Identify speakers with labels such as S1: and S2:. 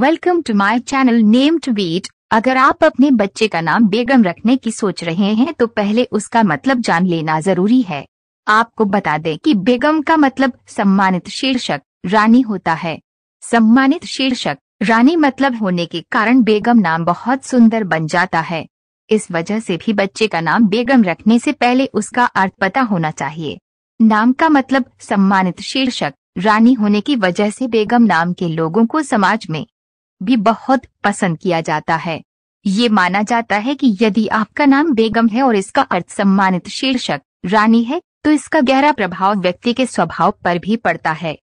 S1: welcome to my channel name to beat अगर आप अपने बच्चे का नाम बेगम रखने की सोच रहे हैं तो पहले उसका मतलब जान लेना जरूरी है आपको बता दें कि बेगम का मतलब सम्मानित शीर्षक रानी होता है सम्मानित शीर्षक रानी मतलब होने के कारण बेगम नाम बहुत सुंदर बन जाता है इस वजह से भी बच्चे का नाम बेगम रखने से पहले उसका अर्थ पता होना चाहिए नाम का मतलब सम्मानित शीर्षक रानी होने की वजह से बेगम नाम के लोगों को समाज में भी बहुत पसंद किया जाता है ये माना जाता है कि यदि आपका नाम बेगम है और इसका अर्थ सम्मानित शीर्षक रानी है तो इसका गहरा प्रभाव व्यक्ति के स्वभाव पर भी पड़ता है